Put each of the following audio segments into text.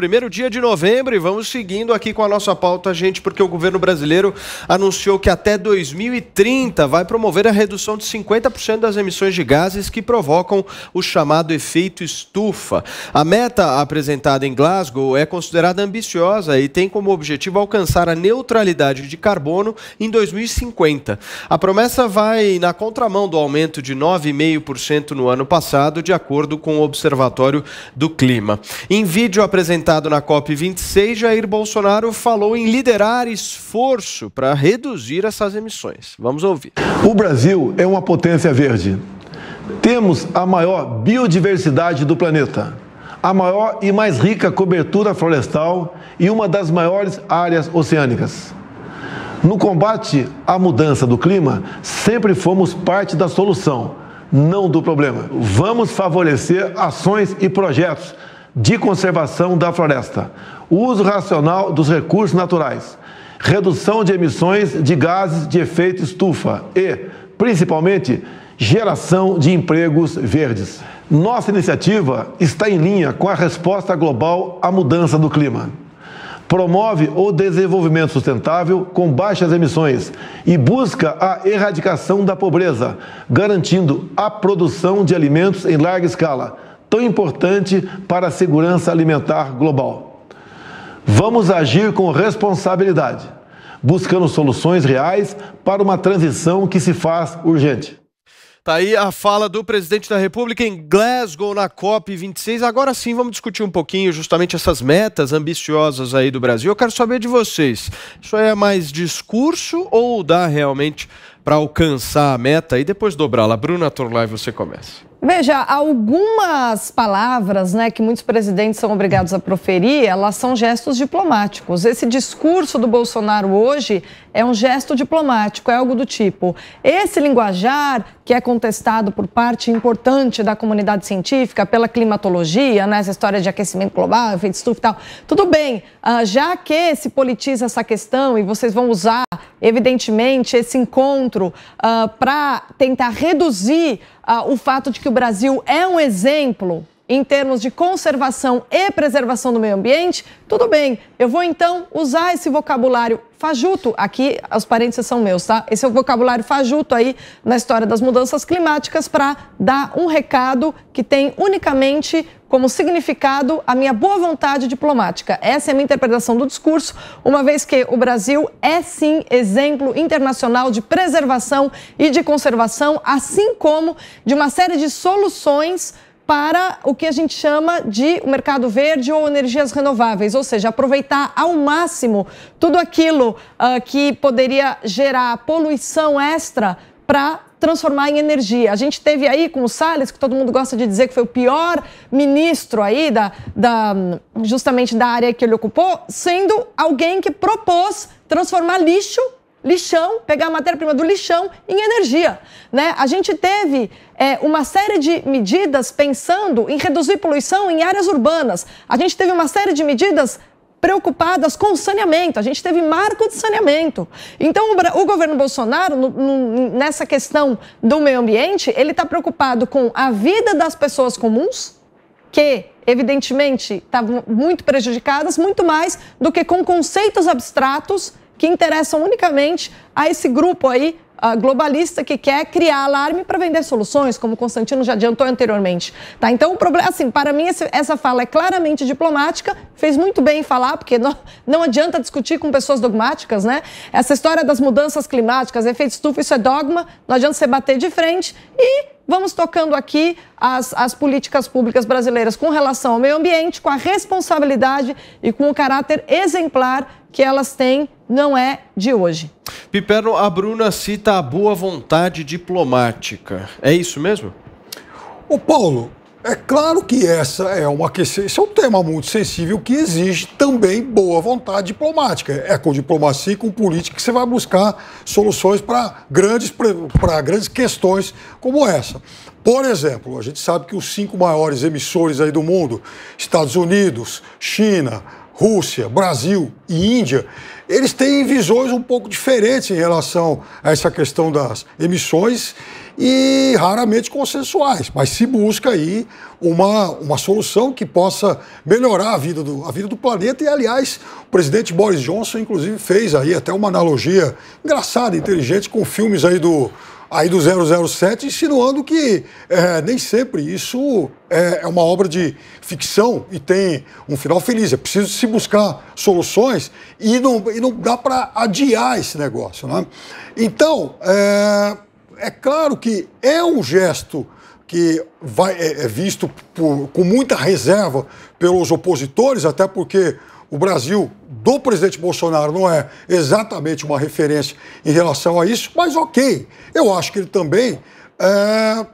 Primeiro dia de novembro e vamos seguindo aqui com a nossa pauta, gente, porque o governo brasileiro anunciou que até 2030 vai promover a redução de 50% das emissões de gases que provocam o chamado efeito estufa. A meta apresentada em Glasgow é considerada ambiciosa e tem como objetivo alcançar a neutralidade de carbono em 2050. A promessa vai na contramão do aumento de 9,5% no ano passado, de acordo com o Observatório do Clima. Em vídeo apresentado Apresentado na COP26, Jair Bolsonaro falou em liderar esforço para reduzir essas emissões. Vamos ouvir. O Brasil é uma potência verde. Temos a maior biodiversidade do planeta, a maior e mais rica cobertura florestal e uma das maiores áreas oceânicas. No combate à mudança do clima, sempre fomos parte da solução, não do problema. Vamos favorecer ações e projetos de conservação da floresta, uso racional dos recursos naturais, redução de emissões de gases de efeito estufa e, principalmente, geração de empregos verdes. Nossa iniciativa está em linha com a resposta global à mudança do clima. Promove o desenvolvimento sustentável com baixas emissões e busca a erradicação da pobreza, garantindo a produção de alimentos em larga escala tão importante para a segurança alimentar global. Vamos agir com responsabilidade, buscando soluções reais para uma transição que se faz urgente. Tá aí a fala do presidente da República em Glasgow na COP 26. Agora sim, vamos discutir um pouquinho justamente essas metas ambiciosas aí do Brasil. Eu quero saber de vocês. Isso aí é mais discurso ou dá realmente para alcançar a meta e depois dobrá-la? Bruna Torlai, você começa. Veja, algumas palavras né, que muitos presidentes são obrigados a proferir, elas são gestos diplomáticos. Esse discurso do Bolsonaro hoje é um gesto diplomático, é algo do tipo. Esse linguajar, que é contestado por parte importante da comunidade científica, pela climatologia, né, essa história de aquecimento global, efeito estufa e tal, tudo bem, ah, já que se politiza essa questão e vocês vão usar, evidentemente, esse encontro uh, ah, para tentar reduzir ah, o fato de que o Brasil é um exemplo em termos de conservação e preservação do meio ambiente, tudo bem. Eu vou então usar esse vocabulário fajuto, aqui os parênteses são meus, tá? Esse é o vocabulário fajuto aí na história das mudanças climáticas para dar um recado que tem unicamente como significado a minha boa vontade diplomática. Essa é a minha interpretação do discurso, uma vez que o Brasil é sim exemplo internacional de preservação e de conservação, assim como de uma série de soluções para o que a gente chama de mercado verde ou energias renováveis, ou seja, aproveitar ao máximo tudo aquilo uh, que poderia gerar poluição extra para transformar em energia. A gente teve aí com o Salles, que todo mundo gosta de dizer que foi o pior ministro aí, da, da, justamente da área que ele ocupou, sendo alguém que propôs transformar lixo lixão, pegar a matéria-prima do lixão em energia. Né? A gente teve é, uma série de medidas pensando em reduzir poluição em áreas urbanas. A gente teve uma série de medidas preocupadas com saneamento. A gente teve marco de saneamento. Então, o, o governo Bolsonaro, no, no, nessa questão do meio ambiente, ele está preocupado com a vida das pessoas comuns, que evidentemente estavam muito prejudicadas, muito mais do que com conceitos abstratos que interessam unicamente a esse grupo aí uh, globalista que quer criar alarme para vender soluções, como o Constantino já adiantou anteriormente. Tá? Então, o problema, assim, para mim, essa fala é claramente diplomática, fez muito bem em falar, porque não, não adianta discutir com pessoas dogmáticas, né? Essa história das mudanças climáticas, efeito estufa, isso é dogma, não adianta você bater de frente e vamos tocando aqui as, as, políticas públicas brasileiras com relação ao meio ambiente, com a responsabilidade e com o caráter exemplar que elas têm, não é de hoje. Piperno a Bruna cita a boa vontade diplomática. É isso mesmo? Ô Paulo, é claro que essa é uma questão, esse é um tema muito sensível que exige também boa vontade diplomática. É com diplomacia e com política que você vai buscar soluções para grandes, grandes questões como essa. Por exemplo, a gente sabe que os cinco maiores emissores aí do mundo, Estados Unidos, China, Rússia, Brasil e Índia, eles têm visões um pouco diferentes em relação a essa questão das emissões e raramente consensuais, mas se busca aí uma, uma solução que possa melhorar a vida, do, a vida do planeta. E, aliás, o presidente Boris Johnson, inclusive, fez aí até uma analogia engraçada, inteligente, com filmes aí do aí do 007, insinuando que é, nem sempre isso é, é, uma obra de ficção e tem um final feliz. É preciso se buscar soluções e não, e não dá para adiar esse negócio. Né? Então, é, é claro que é um gesto que vai, é, é visto por, com muita reserva pelos opositores, até porque o Brasil do presidente Bolsonaro não é exatamente uma referência em relação a isso, mas ok. Eu acho que ele também é,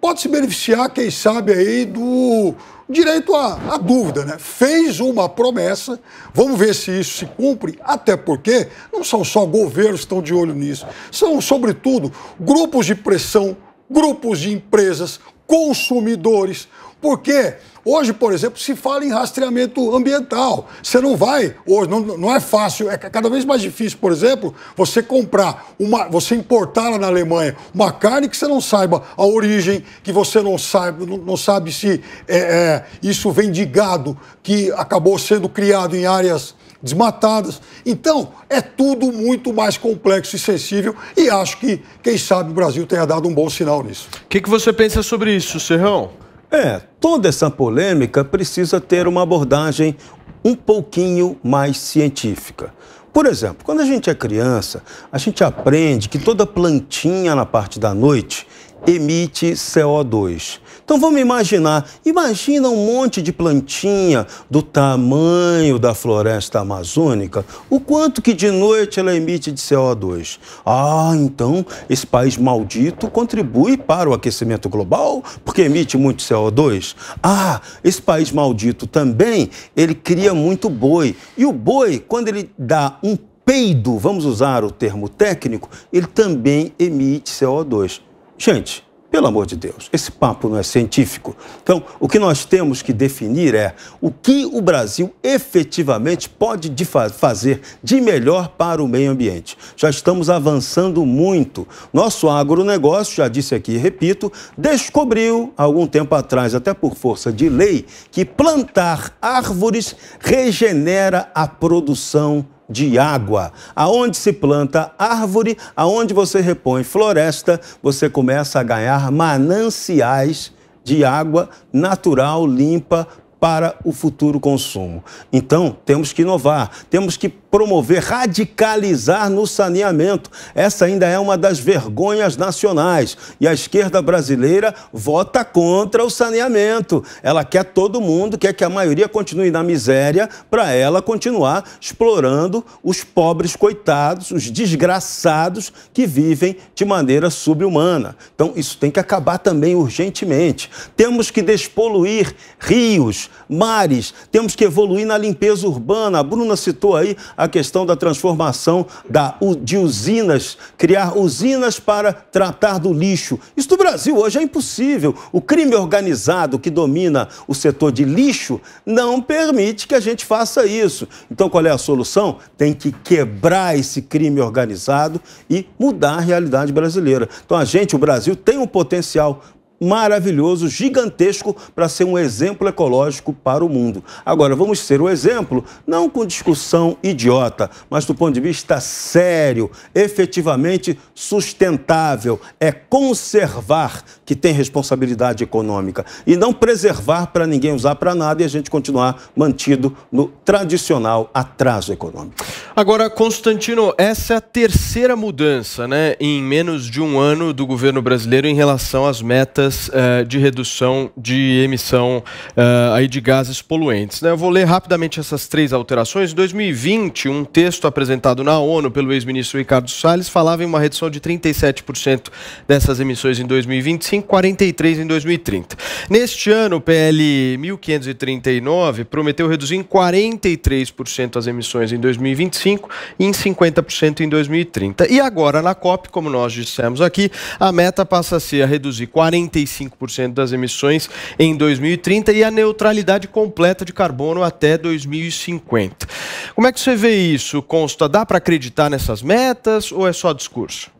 pode se beneficiar, quem sabe, aí do direito à, à dúvida, né? Fez uma promessa, vamos ver se isso se cumpre, até porque não são só governos que estão de olho nisso, são, sobretudo, grupos de pressão, grupos de empresas, consumidores, porque hoje, por exemplo, se fala em rastreamento ambiental. Você não vai, hoje, não, não é fácil, é cada vez mais difícil, por exemplo, você comprar, uma, você importar lá na Alemanha uma carne que você não saiba a origem, que você não sabe, não, não sabe se é, é, isso vem de gado que acabou sendo criado em áreas desmatadas. Então, é tudo muito mais complexo e sensível e acho que, quem sabe, o Brasil tenha dado um bom sinal nisso. O que, que você pensa sobre isso, Serrão? É, toda essa polêmica precisa ter uma abordagem um pouquinho mais científica. Por exemplo, quando a gente é criança, a gente aprende que toda plantinha na parte da noite emite CO2. Então vamos imaginar, imagina um monte de plantinha do tamanho da floresta amazônica, o quanto que de noite ela emite de CO2. Ah, então esse país maldito contribui para o aquecimento global porque emite muito CO2. Ah, esse país maldito também, ele cria muito boi. E o boi, quando ele dá um peido, vamos usar o termo técnico, ele também emite CO2. Gente, pelo amor de Deus, esse papo não é científico. Então, o que nós temos que definir é o que o Brasil efetivamente pode de fa fazer de melhor para o meio ambiente. Já estamos avançando muito. Nosso agronegócio, já disse aqui e repito, descobriu algum tempo atrás, até por força de lei, que plantar árvores regenera a produção de água. Aonde se planta árvore, aonde você repõe floresta, você começa a ganhar mananciais de água natural, limpa, para o futuro consumo. Então, temos que inovar, temos que promover, radicalizar no saneamento. Essa ainda é uma das vergonhas nacionais. E a esquerda brasileira vota contra o saneamento. Ela quer todo mundo, quer que a maioria continue na miséria, para ela continuar explorando os pobres coitados, os desgraçados que vivem de maneira subhumana. Então, isso tem que acabar também urgentemente. Temos que despoluir rios, mares, temos que evoluir na limpeza urbana. A Bruna citou aí a a questão da transformação da, de usinas, criar usinas para tratar do lixo. Isso no Brasil hoje é impossível. O crime organizado que domina o setor de lixo não permite que a gente faça isso. Então, qual é a solução? Tem que quebrar esse crime organizado e mudar a realidade brasileira. Então, a gente, o Brasil, tem um potencial maravilhoso, gigantesco, para ser um exemplo ecológico para o mundo. Agora, vamos ser o um exemplo, não com discussão idiota, mas do ponto de vista sério, efetivamente sustentável. É conservar que tem responsabilidade econômica e não preservar para ninguém usar para nada e a gente continuar mantido no tradicional atraso econômico. Agora, Constantino, essa é a terceira mudança, né, em menos de um ano do governo brasileiro em relação às metas uh, de redução de emissão uh, aí de gases poluentes. Né? Eu vou ler rapidamente essas três alterações. Em 2020, um texto apresentado na ONU pelo ex-ministro Ricardo Salles falava em uma redução de 37% dessas emissões em 2025, 43% em 2030. Neste ano, o PL 1539 prometeu reduzir em 43% as emissões em 2025 e em 50% em 2030. E agora, na COP, como nós dissemos aqui, a meta passa a ser a reduzir 45% 35% das emissões em 2030 e a neutralidade completa de carbono até 2050. Como é que você vê isso, Consta? Dá para acreditar nessas metas ou é só discurso?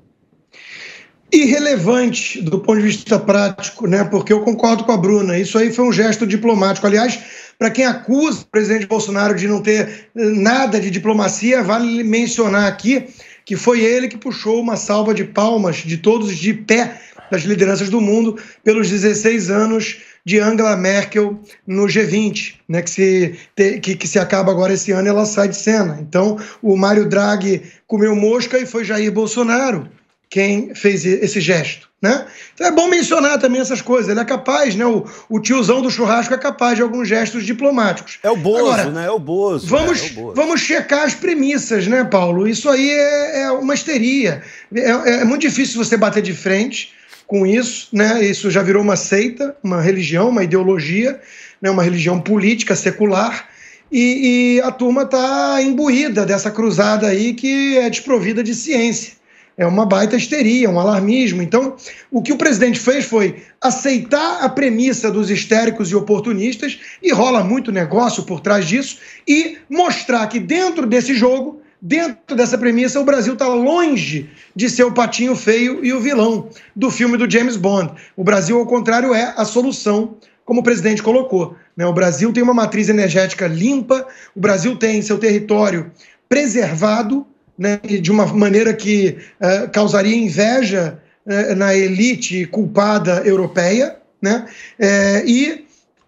irrelevante do ponto de vista prático, né? Porque eu concordo com a Bruna. Isso aí foi um gesto diplomático. Aliás, para quem acusa o presidente Bolsonaro de não ter eh, nada de diplomacia, vale mencionar aqui que foi ele que puxou uma salva de palmas de todos de pé das lideranças do mundo pelos 16 anos de Angela Merkel no G20, né, que, se, que, que se acaba agora esse ano e ela sai de cena. Então, o Mário Draghi comeu mosca e foi Jair Bolsonaro quem fez esse gesto. Né? Então é bom mencionar também essas coisas. Ele é capaz, né? O, o tiozão do churrasco é capaz de alguns gestos diplomáticos. É o Bozo, Agora, né? É o Bozo. Vamos, é, é o Bozo. vamos checar as premissas, né, Paulo? Isso aí é, é uma histeria. É, é, é muito difícil você bater de frente com isso, né? Isso já virou uma seita, uma religião, uma ideologia, né? uma religião política, secular, e, e a turma está imbuída dessa cruzada aí que é desprovida de ciência. É uma baita histeria, um alarmismo. Então, o que o presidente fez foi aceitar a premissa dos histéricos e oportunistas, e rola muito negócio por trás disso, e mostrar que dentro desse jogo Dentro dessa premissa, o Brasil está longe de ser o patinho feio e o vilão do filme do James Bond. O Brasil, ao contrário, é a solução, como o presidente colocou. Né? O Brasil tem uma matriz energética limpa, o Brasil tem seu território preservado né? de uma maneira que uh, causaria inveja uh, na elite culpada europeia. Né? Eh, e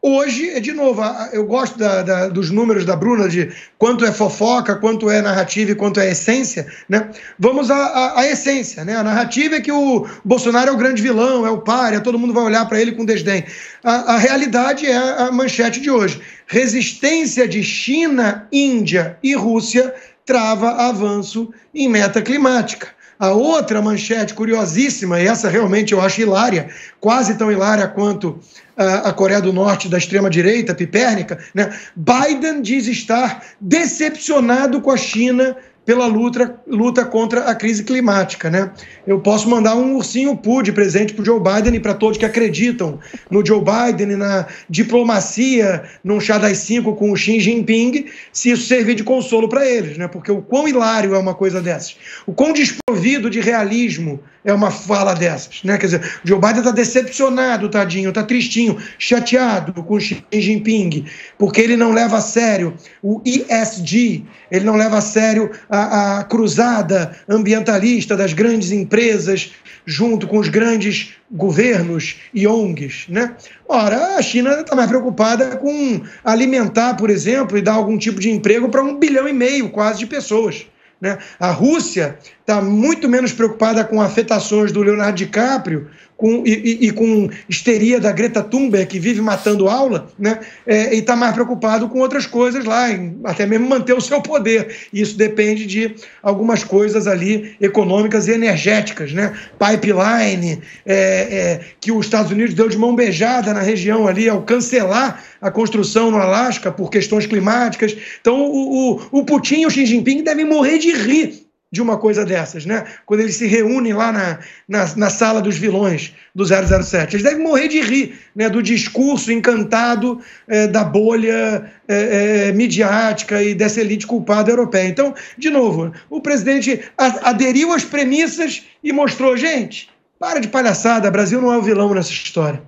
Hoje, é de novo, eu gosto da, da, dos números da Bruna, de quanto é fofoca, quanto é narrativa e quanto é essência. Né? Vamos à, à, à essência. Né? A narrativa é que o Bolsonaro é o grande vilão, é o párea, é todo mundo vai olhar para ele com desdém. A, a realidade é a manchete de hoje. Resistência de China, Índia e Rússia trava avanço em meta climática. A outra manchete curiosíssima, e essa realmente eu acho hilária, quase tão hilária quanto a, ah, a Coreia do Norte da extrema-direita, pipérnica, né? Biden diz estar decepcionado com a China pela luta, luta contra a crise climática. Né? Eu posso mandar um ursinho pude de presente para o Joe Biden e para todos que acreditam no Joe Biden, na diplomacia, num chá das cinco com o Xi Jinping, se isso servir de consolo para eles, né? porque o quão hilário é uma coisa dessas, o quão desprovido de realismo é uma fala dessas. Né? Quer dizer, o Joe Biden está decepcionado, tadinho, está tristinho, chateado com o Xi Jinping, porque ele não leva a sério o ESG, ele não leva a sério a, a, cruzada ambientalista das grandes empresas junto com os grandes governos e ONGs. Né? Ora, a China está mais preocupada com alimentar, por exemplo, e dar algum tipo de emprego para um bilhão e meio quase de pessoas. Né? A Rússia está muito menos preocupada com afetações do Leonardo DiCaprio com, e, e, com histeria da Greta Thunberg, que vive matando aula, né? É, e está mais preocupado com outras coisas lá, em, até mesmo manter o seu poder. isso depende de algumas coisas ali econômicas e energéticas, né? Pipeline, é, é, que os Estados Unidos deu de mão beijada na região ali ao cancelar a construção no Alasca por questões climáticas. Então, o, o, o Putin e o Xi Jinping devem morrer de rir de uma coisa dessas, né? Quando eles se reúnem lá na, na, na, sala dos vilões do 007. Eles devem morrer de rir né? do discurso encantado é, da bolha é, é, midiática e dessa elite culpada europeia. Então, de novo, o presidente aderiu às premissas e mostrou, gente, para de palhaçada, o Brasil não é o vilão nessa história.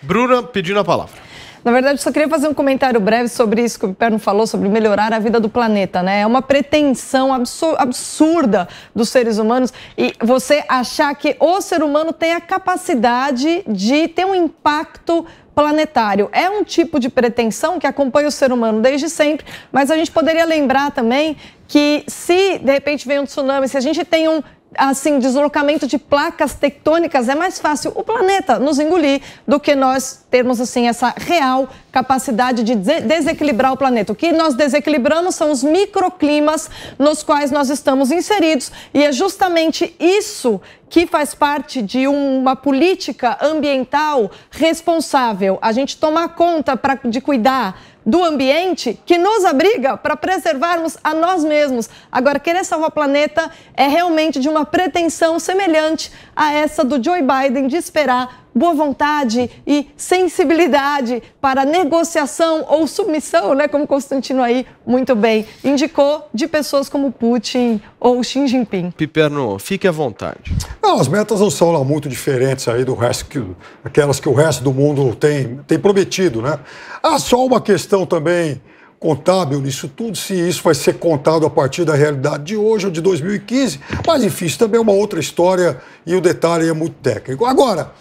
Bruna pedindo a palavra. Na verdade, só queria fazer um comentário breve sobre isso que o Perno falou, sobre melhorar a vida do planeta, né? É uma pretensão absurda dos seres humanos e você achar que o ser humano tem a capacidade de ter um impacto planetário. É um tipo de pretensão que acompanha o ser humano desde sempre, mas a gente poderia lembrar também que se de repente vem um tsunami, se a gente tem um assim, deslocamento de placas tectônicas, é mais fácil o planeta nos engolir do que nós termos, assim, essa real capacidade de desequilibrar o planeta. O que nós desequilibramos são os microclimas nos quais nós estamos inseridos e é justamente isso que faz parte de uma política ambiental responsável. A gente tomar conta pra, de cuidar do ambiente que nos abriga para preservarmos a nós mesmos. Agora, querer salvar o planeta é realmente de uma pretensão semelhante a essa do Joe Biden de esperar boa vontade e sensibilidade para negociação ou submissão, né, como Constantino aí muito bem indicou, de pessoas como Putin ou Xi Jinping. Piperno, fique à vontade. Não, as metas não são muito diferentes aí do resto que aquelas que o resto do mundo tem, tem prometido, né? Há só uma questão também contábil nisso tudo, se isso vai ser contado a partir da realidade de hoje ou de 2015. Mas, enfim, isso também é uma outra história e o detalhe é muito técnico. Agora,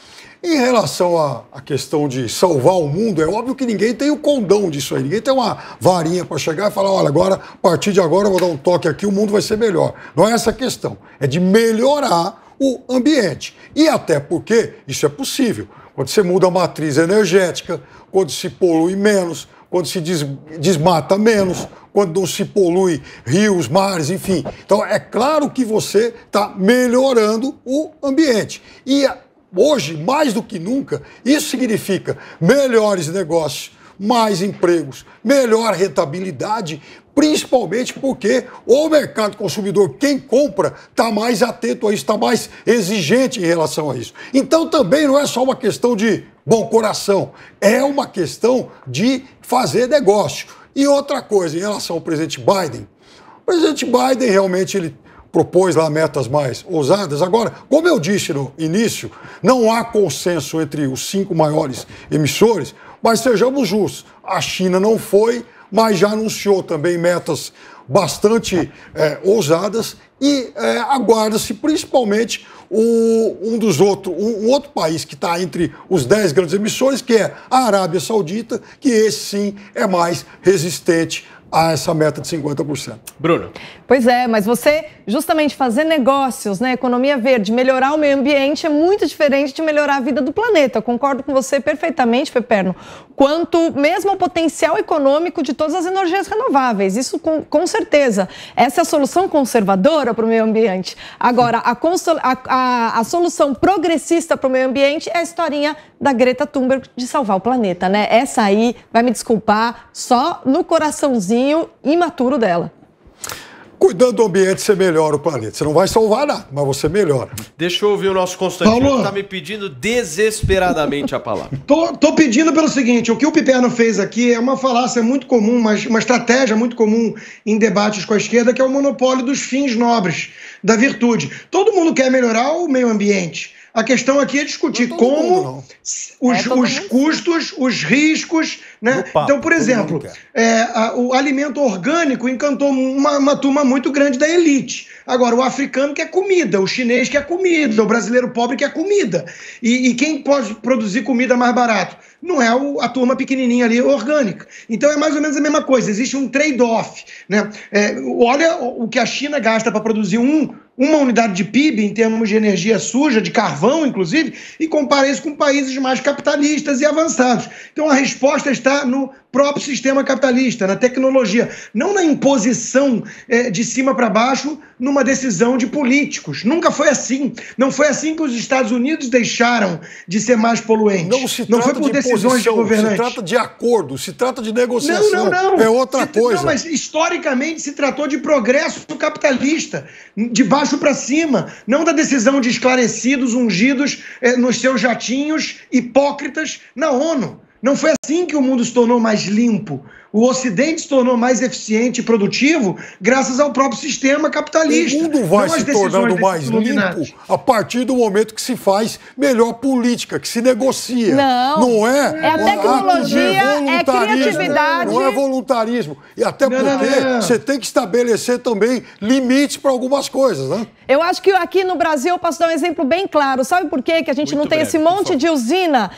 em relação à, questão de salvar o mundo, é óbvio que ninguém tem o condão disso aí. Ninguém tem uma varinha para chegar e falar: olha, agora, a partir de agora, eu vou dar um toque aqui, o mundo vai ser melhor. Não é essa a questão. É de melhorar o ambiente. E até porque isso é possível. Quando você muda a matriz energética, quando se polui menos, quando se des desmata menos, quando não se polui rios, mares, enfim. Então, é claro que você está melhorando o ambiente. E a hoje, mais do que nunca, isso significa melhores negócios, mais empregos, melhor rentabilidade, principalmente porque o mercado consumidor, quem compra, está mais atento a isso, está mais exigente em relação a isso. Então também não é só uma questão de bom coração, é uma questão de fazer negócio. E outra coisa, em relação ao presidente Biden, o presidente Biden realmente ele propôs lá metas mais ousadas. Agora, como eu disse no início, não há consenso entre os cinco maiores emissores, mas sejamos justos, a China não foi, mas já anunciou também metas bastante é, ousadas e é, aguarda-se principalmente o, um dos outros, um, um outro país que está entre os dez grandes emissores, que é a Arábia Saudita, que esse sim é mais resistente a essa meta de 50%. Bruno. Pois é, mas você justamente fazer negócios, né, economia verde, melhorar o meio ambiente é muito diferente de melhorar a vida do planeta. Eu concordo com você perfeitamente, Peperno. Quanto mesmo ao potencial econômico de todas as energias renováveis, isso com, com certeza. Essa é a solução conservadora para o meio ambiente. Agora, a, a, a, a solução progressista para o meio ambiente é a historinha da Greta Thunberg de salvar o planeta, né? Essa aí vai me desculpar só no coraçãozinho imaturo dela cuidando do ambiente, você melhora o planeta. Você não vai salvar nada, mas você melhora. Deixa eu ouvir o nosso Constantino, Paulo, que está me pedindo desesperadamente a palavra. Tô, tô, pedindo pelo seguinte: o que o Piperno fez aqui é uma falácia muito comum, mas uma estratégia muito comum em debates com a esquerda, que é o monopólio dos fins nobres, da virtude. Todo mundo quer melhorar o meio ambiente. A questão aqui é discutir é como mundo, os, é, os custos, os riscos, né? então, por exemplo, é, a, o alimento orgânico encantou uma, uma turma muito grande da elite. Agora, o africano quer comida, o chinês quer comida, o brasileiro pobre quer comida. E, e quem pode produzir comida mais barato? Não é o, a turma pequenininha ali orgânica. Então é mais ou menos a mesma coisa, existe um trade-off. Né? É, olha o que a China gasta para produzir um uma unidade de PIB em termos de energia suja, de carvão, inclusive, e compara isso com países mais capitalistas e avançados. Então a resposta é está no próprio sistema capitalista, na tecnologia, não na imposição é, de cima para baixo numa decisão de políticos. Nunca foi assim. Não foi assim que os Estados Unidos deixaram de ser mais poluentes. Não, se não foi por de decisões imposição, de governantes. Se trata de acordo, se trata de negociação. Não, não, não. É outra se, coisa. Não, mas historicamente se tratou de progresso capitalista, de baixo para cima, não da decisão de esclarecidos, ungidos é, nos seus jatinhos hipócritas na ONU. Não foi assim que o mundo se tornou mais limpo. O Ocidente se tornou mais eficiente e produtivo graças ao próprio sistema capitalista. O mundo vai se tornando mais iluminados. limpo a partir do momento que se faz melhor política, que se negocia. Não, não é. É a tecnologia, é, é criatividade. Não é voluntarismo. E até porque não, não, não. você tem que estabelecer também limites para algumas coisas, né? Eu acho que aqui no Brasil eu posso dar um exemplo bem claro. Sabe por quê que a gente Muito não tem breve, esse monte de usina,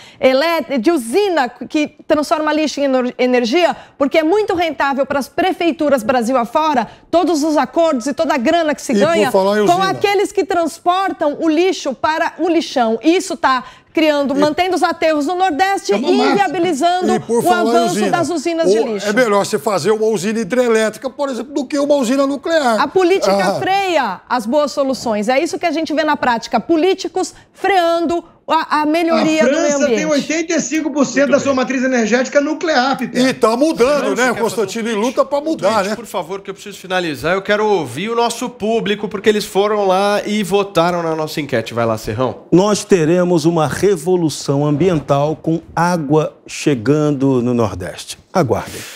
de usina que transforma lixo em energia? porque é muito rentável para as prefeituras Brasil afora todos os acordos e toda a grana que se e ganha com aqueles que transportam o lixo para o lixão. isso está criando, e, mantendo os aterros no Nordeste é e viabilizando e o avanço usina, das usinas de lixo. É melhor você fazer uma usina hidrelétrica, por exemplo, do que uma usina nuclear. A política ah. freia as boas soluções. É isso que a gente vê na prática. Políticos freando a, a melhoria a do meio ambiente. A França tem 85% da sua matriz energética nuclear, Peter. E está mudando, né, Constantino? e luta tá para mudar, tweet, né? Por favor, que eu preciso finalizar. Eu quero ouvir o nosso público, porque eles foram lá e votaram na nossa enquete. Vai lá, Serrão. Nós teremos uma revolução ambiental com água chegando no Nordeste. Aguardem.